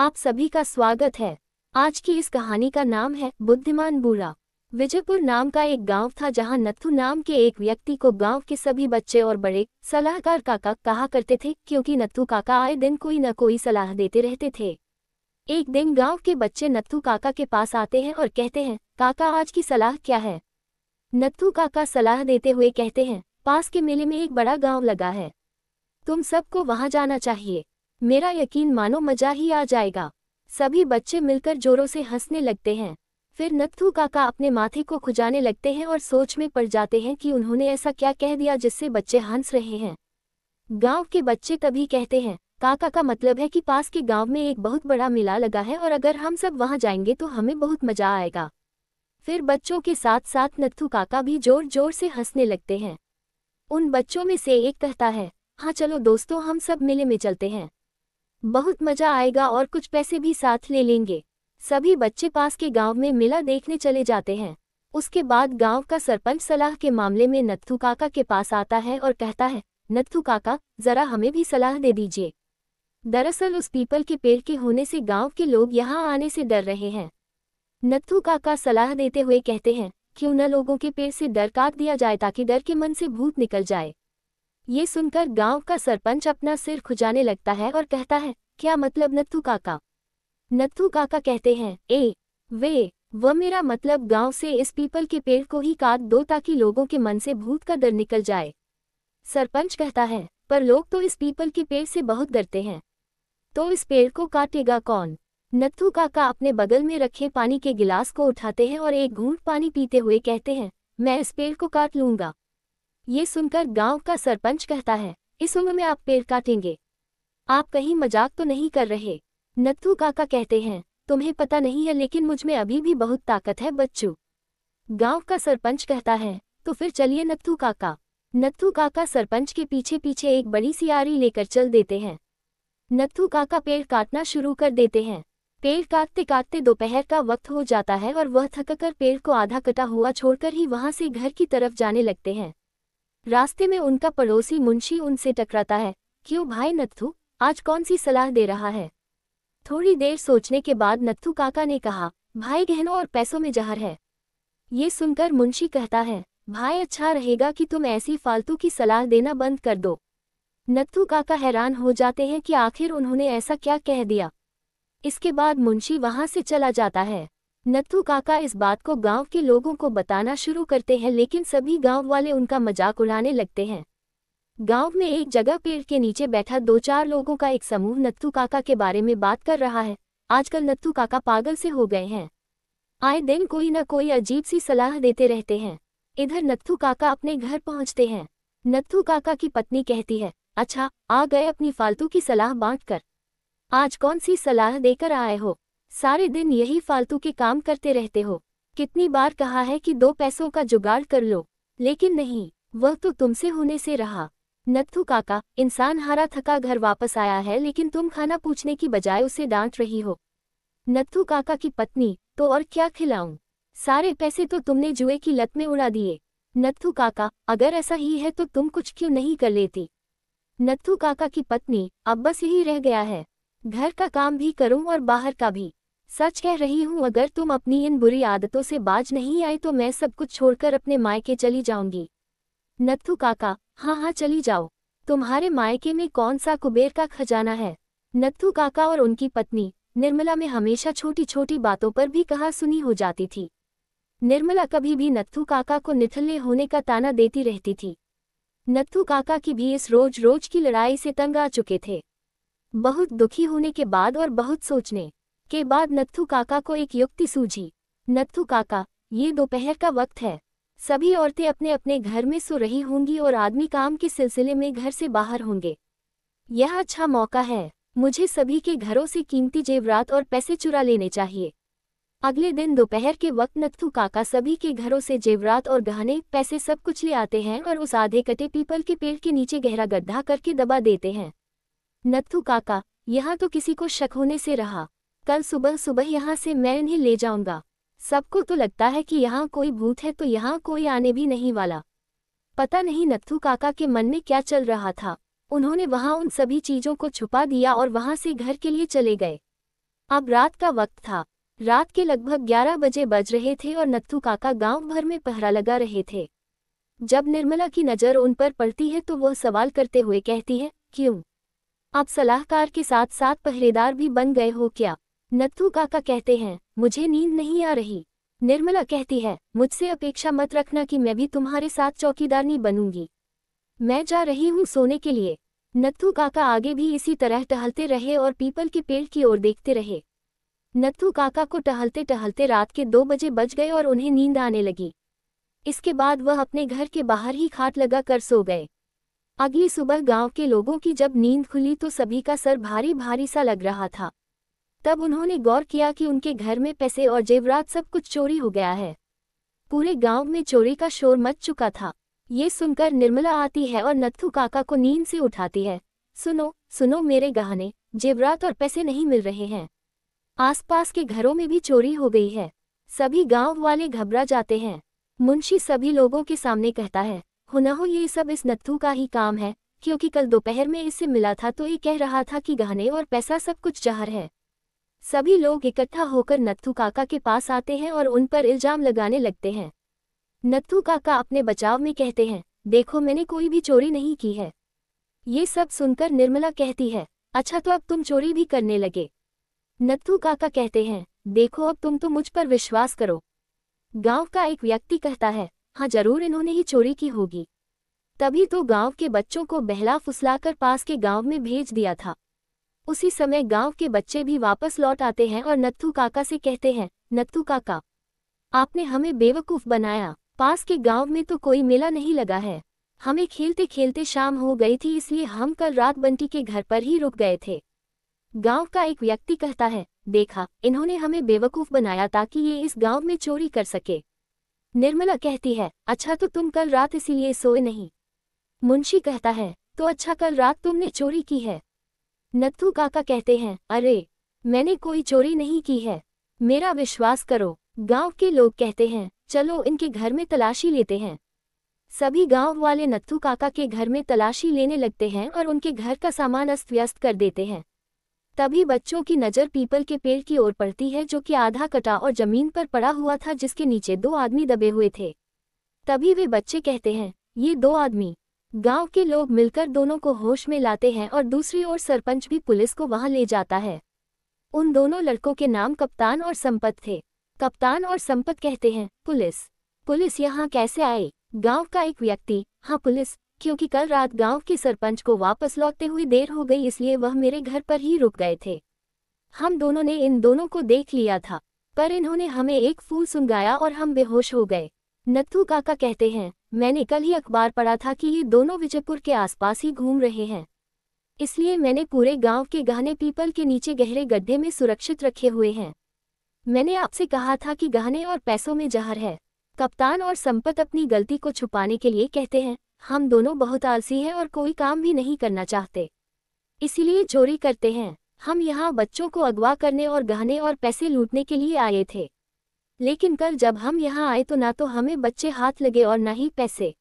आप सभी का स्वागत है आज की इस कहानी का नाम है बुद्धिमान बूढ़ा विजयपुर नाम का एक गांव था जहां नत्थु नाम के एक व्यक्ति को गांव के सभी बच्चे और बड़े सलाहकार काका कहा करते थे क्योंकि नत्थु काका आए दिन कोई न कोई सलाह देते रहते थे एक दिन गांव के बच्चे नत्थु काका के पास आते हैं और कहते हैं काका आज की सलाह क्या है नत्थु काका सलाह देते हुए कहते हैं पास के मेले में एक बड़ा गाँव लगा है तुम सबको वहाँ जाना चाहिए मेरा यकीन मानो मजा ही आ जाएगा सभी बच्चे मिलकर जोरों से हंसने लगते हैं फिर नत्थु काका अपने माथे को खुजाने लगते हैं और सोच में पड़ जाते हैं कि उन्होंने ऐसा क्या कह दिया जिससे बच्चे हंस रहे हैं गांव के बच्चे तभी कहते हैं काका का मतलब है कि पास के गांव में एक बहुत बड़ा मेला लगा है और अगर हम सब वहां जाएंगे तो हमें बहुत मजा आएगा फिर बच्चों के साथ साथ नत्थु काका भी जोर जोर से हंसने लगते हैं उन बच्चों में से एक कहता है हाँ चलो दोस्तों हम सब मेले में चलते हैं बहुत मजा आएगा और कुछ पैसे भी साथ ले लेंगे सभी बच्चे पास के गांव में मिला देखने चले जाते हैं उसके बाद गांव का सरपंच सलाह के मामले में नत्थु काका के पास आता है और कहता है नत्थु काका जरा हमें भी सलाह दे दीजिए दरअसल उस पीपल के पेड़ के होने से गांव के लोग यहां आने से डर रहे हैं नत्थु काका सलाह देते हुए कहते हैं क्यों न लोगों के पेड़ से डर काट दिया जाए ताकि डर के मन से भूत निकल जाए ये सुनकर गांव का सरपंच अपना सिर खुजाने लगता है और कहता है क्या मतलब नत्थू काका नत्थू काका कहते हैं ए वे वह मेरा मतलब गांव से इस पीपल के पेड़ को ही काट दो ताकि लोगों के मन से भूत का डर निकल जाए सरपंच कहता है पर लोग तो इस पीपल के पेड़ से बहुत डरते हैं तो इस पेड़ को काटेगा कौन नत्थू काका अपने बगल में रखे पानी के गिलास को उठाते हैं और एक घूंट पानी पीते हुए कहते हैं मैं इस पेड़ को काट लूंगा ये सुनकर गांव का सरपंच कहता है इस उम्र में आप पेड़ काटेंगे आप कहीं मजाक तो नहीं कर रहे नत्थू काका कहते हैं तुम्हें पता नहीं है लेकिन मुझ में अभी भी बहुत ताकत है बच्चू गांव का सरपंच कहता है तो फिर चलिए नत्थू काका नत्थू काका सरपंच के पीछे पीछे एक बड़ी सी आरी लेकर चल देते हैं नत्थू काका पेड़ काटना शुरू कर देते हैं पेड़ काटते काटते दोपहर का वक्त हो जाता है और वह थककर पेड़ को आधा कटा हुआ छोड़कर ही वहां से घर की तरफ जाने लगते हैं रास्ते में उनका पड़ोसी मुंशी उनसे टकराता है क्यों भाई नत्थू आज कौन सी सलाह दे रहा है थोड़ी देर सोचने के बाद नत्थू काका ने कहा भाई गहनों और पैसों में जहर है ये सुनकर मुंशी कहता है भाई अच्छा रहेगा कि तुम ऐसी फालतू की सलाह देना बंद कर दो नत्थू काका हैरान हो जाते हैं कि आखिर उन्होंने ऐसा क्या कह दिया इसके बाद मुंशी वहां से चला जाता है नत्थू काका इस बात को गांव के लोगों को बताना शुरू करते हैं लेकिन सभी गांव वाले उनका मजाक उड़ाने लगते हैं गांव में एक जगह पेड़ के नीचे बैठा दो चार लोगों का एक समूह नत्थू काका के बारे में बात कर रहा है आजकल नत्थू काका पागल से हो गए हैं आए दिन कोई न कोई अजीब सी सलाह देते रहते हैं इधर नत्थू काका अपने घर पहुंचते हैं नत्थू काका की पत्नी कहती है अच्छा आ गए अपनी फालतू की सलाह बांट कर आज कौन सी सलाह देकर आए हो सारे दिन यही फालतू के काम करते रहते हो कितनी बार कहा है कि दो पैसों का जुगाड़ कर लो लेकिन नहीं वह तो तुमसे होने से रहा नत्थु काका इंसान हारा थका घर वापस आया है लेकिन तुम खाना पूछने की बजाय उसे डांट रही हो नत्थु काका की पत्नी तो और क्या खिलाऊं सारे पैसे तो तुमने जुए की लत में उड़ा दिए नत्थु काका अगर ऐसा ही है तो तुम कुछ क्यों नहीं कर लेती नत्थु काका की पत्नी अब बस यही रह गया है घर का काम भी करूं और बाहर का भी सच कह रही हूँ अगर तुम अपनी इन बुरी आदतों से बाज नहीं आए तो मैं सब कुछ छोड़कर अपने मायके चली जाऊंगी नत्थु काका हाँ हाँ चली जाओ तुम्हारे मायके में कौन सा कुबेर का खजाना है नत्थु काका और उनकी पत्नी निर्मला में हमेशा छोटी छोटी बातों पर भी कहा सुनी हो जाती थी निर्मला कभी भी नत्थु काका को निथल्ले होने का ताना देती रहती थी नत्थु काका की भी इस रोज रोज की लड़ाई से तंग आ चुके थे बहुत दुखी होने के बाद और बहुत सोचने के बाद नत्थु काका को एक युक्ति सूझी नत्थु काका ये दोपहर का वक्त है सभी औरतें अपने अपने घर में सो रही होंगी और आदमी काम के सिलसिले में घर से बाहर होंगे यह अच्छा मौका है मुझे सभी के घरों से कीमती जेवरात और पैसे चुरा लेने चाहिए अगले दिन दोपहर के वक्त नत्थु काका सभी के घरों से जेवरात और गहने पैसे सब कुछ ले आते हैं और उस आधे कटे पीपल के पेड़ के नीचे गहरा गड्ढा करके दबा देते हैं नत्थु काका यहाँ तो किसी को शक होने से रहा कल सुबह सुबह यहाँ से मैं इन्हें ले जाऊंगा सबको तो लगता है कि यहाँ कोई भूत है तो यहाँ कोई आने भी नहीं वाला पता नहीं नत्थू काका के मन में क्या चल रहा था उन्होंने वहाँ उन सभी चीज़ों को छुपा दिया और वहाँ से घर के लिए चले गए अब रात का वक्त था रात के लगभग 11 बजे बज रहे थे और नत्थू काका गांव भर में पहरा लगा रहे थे जब निर्मला की नज़र उन पर पड़ती है तो वह सवाल करते हुए कहती है क्यों आप सलाहकार के साथ साथ पहरेदार भी बन गए हो क्या नत्थू काका कहते हैं मुझे नींद नहीं आ रही निर्मला कहती है मुझसे अपेक्षा मत रखना कि मैं भी तुम्हारे साथ चौकीदारनी बनूंगी मैं जा रही हूँ सोने के लिए नत्थु काका आगे भी इसी तरह टहलते रहे और पीपल के पेड़ की ओर देखते रहे नत्थु काका को टहलते टहलते रात के दो बजे बज गए और उन्हें नींद आने लगी इसके बाद वह अपने घर के बाहर ही खाट लगा कर सो गए अगली सुबह गांव के लोगों की जब नींद खुली तो सभी का सर भारी भारी सा लग रहा था तब उन्होंने गौर किया कि उनके घर में पैसे और जेवरात सब कुछ चोरी हो गया है पूरे गांव में चोरी का शोर मच चुका था ये सुनकर निर्मला आती है और नत्थु काका को नींद से उठाती है सुनो सुनो मेरे गहने जेवरात और पैसे नहीं मिल रहे हैं आसपास के घरों में भी चोरी हो गई है सभी गांव वाले घबरा जाते हैं मुंशी सभी लोगों के सामने कहता है हुना हो ये सब इस नत्थू का ही काम है क्योंकि कल दोपहर में इससे मिला था तो ये कह रहा था कि गहने और पैसा सब कुछ जहर है सभी लोग इकट्ठा होकर नत्थू काका के पास आते हैं और उन पर इल्जाम लगाने लगते हैं नत्थु काका अपने बचाव में कहते हैं देखो मैंने कोई भी चोरी नहीं की है ये सब सुनकर निर्मला कहती है अच्छा तो अब तुम चोरी भी करने लगे नत्थु काका कहते हैं देखो अब तुम तो मुझ पर विश्वास करो गांव का एक व्यक्ति कहता है हाँ जरूर इन्होंने ही चोरी की होगी तभी तो गांव के बच्चों को बहला फुसलाकर पास के गांव में भेज दिया था उसी समय गांव के बच्चे भी वापस लौट आते हैं और नत्थु काका से कहते हैं नत्थु काका आपने हमें बेवकूफ़ बनाया पास के गांव में तो कोई मेला नहीं लगा है हमें खेलते खेलते शाम हो गई थी इसलिए हम कल रात बंटी के घर पर ही रुक गए थे गांव का एक व्यक्ति कहता है देखा इन्होंने हमें बेवकूफ़ बनाया ताकि ये इस गांव में चोरी कर सके निर्मला कहती है अच्छा तो तुम कल रात इसीलिए सोए नहीं मुंशी कहता है तो अच्छा कल रात तुमने चोरी की है नत्थू काका कहते हैं अरे मैंने कोई चोरी नहीं की है मेरा विश्वास करो गांव के लोग कहते हैं चलो इनके घर में तलाशी लेते हैं सभी गांव वाले नत्थू काका के घर में तलाशी लेने लगते हैं और उनके घर का सामान अस्त व्यस्त कर देते हैं तभी बच्चों की नज़र पीपल के पेड़ की ओर पड़ती है जो कि आधा कटा और जमीन पर पड़ा हुआ था जिसके नीचे दो आदमी दबे हुए थे तभी वे बच्चे कहते हैं ये दो आदमी गांव के लोग मिलकर दोनों को होश में लाते हैं और दूसरी ओर सरपंच भी पुलिस को वहां ले जाता है उन दोनों लड़कों के नाम कप्तान और संपत थे कप्तान और संपत कहते हैं पुलिस पुलिस यहाँ कैसे आए गांव का एक व्यक्ति हाँ पुलिस क्योंकि कल रात गांव के सरपंच को वापस लौटते हुए देर हो गई इसलिए वह मेरे घर पर ही रुक गए थे हम दोनों ने इन दोनों को देख लिया था पर इन्होंने हमें एक फूल सुनगाया और हम बेहोश हो गए नत्थू काका कहते हैं मैंने कल ही अखबार पढ़ा था कि ये दोनों विजयपुर के आसपास ही घूम रहे हैं इसलिए मैंने पूरे गांव के गहने पीपल के नीचे गहरे गड्ढे में सुरक्षित रखे हुए हैं मैंने आपसे कहा था कि गहने और पैसों में जहर है कप्तान और संपत अपनी गलती को छुपाने के लिए कहते हैं हम दोनों बहुत आलसी हैं और कोई काम भी नहीं करना चाहते इसीलिए चोरी करते हैं हम यहाँ बच्चों को अगवा करने और गहने और पैसे लूटने के लिए आए थे लेकिन कल जब हम यहाँ आए तो ना तो हमें बच्चे हाथ लगे और ना ही पैसे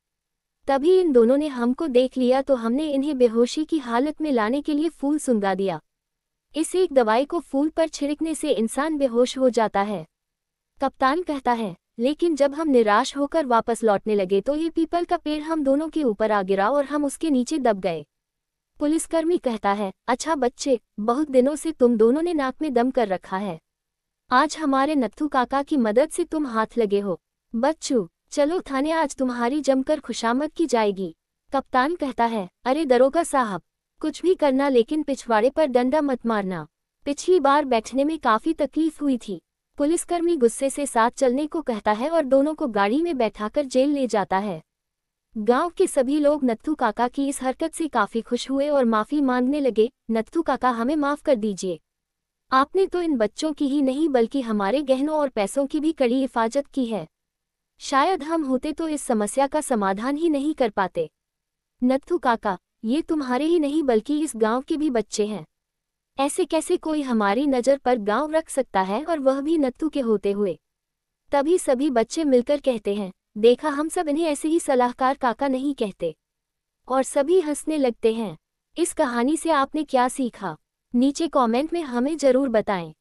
तभी इन दोनों ने हमको देख लिया तो हमने इन्हें बेहोशी की हालत में लाने के लिए फूल सुंगा दिया इस एक दवाई को फूल पर छिड़कने से इंसान बेहोश हो जाता है कप्तान कहता है लेकिन जब हम निराश होकर वापस लौटने लगे तो ये पीपल का पेड़ हम दोनों के ऊपर आ गिरा और हम उसके नीचे दब गए पुलिसकर्मी कहता है अच्छा बच्चे बहुत दिनों से तुम दोनों ने नाक में दम कर रखा है आज हमारे नत्थू काका की मदद से तुम हाथ लगे हो बच्चू चलो थाने आज तुम्हारी जमकर खुशामद की जाएगी कप्तान कहता है अरे दरोगा साहब कुछ भी करना लेकिन पिछवाड़े पर डंडा मत मारना पिछली बार बैठने में काफी तकलीफ हुई थी पुलिसकर्मी गुस्से से साथ चलने को कहता है और दोनों को गाड़ी में बैठाकर जेल ले जाता है गांव के सभी लोग नत्थू काका की इस हरकत से काफी खुश हुए और माफी मांगने लगे नत्थू काका हमें माफ कर दीजिए आपने तो इन बच्चों की ही नहीं बल्कि हमारे गहनों और पैसों की भी कड़ी हिफाजत की है शायद हम होते तो इस समस्या का समाधान ही नहीं कर पाते नत्थु काका ये तुम्हारे ही नहीं बल्कि इस गांव के भी बच्चे हैं ऐसे कैसे कोई हमारी नज़र पर गांव रख सकता है और वह भी नत्थु के होते हुए तभी सभी बच्चे मिलकर कहते हैं देखा हम सब इन्हें ऐसे ही सलाहकार काका नहीं कहते और सभी हंसने लगते हैं इस कहानी से आपने क्या सीखा नीचे कमेंट में हमें ज़रूर बताएं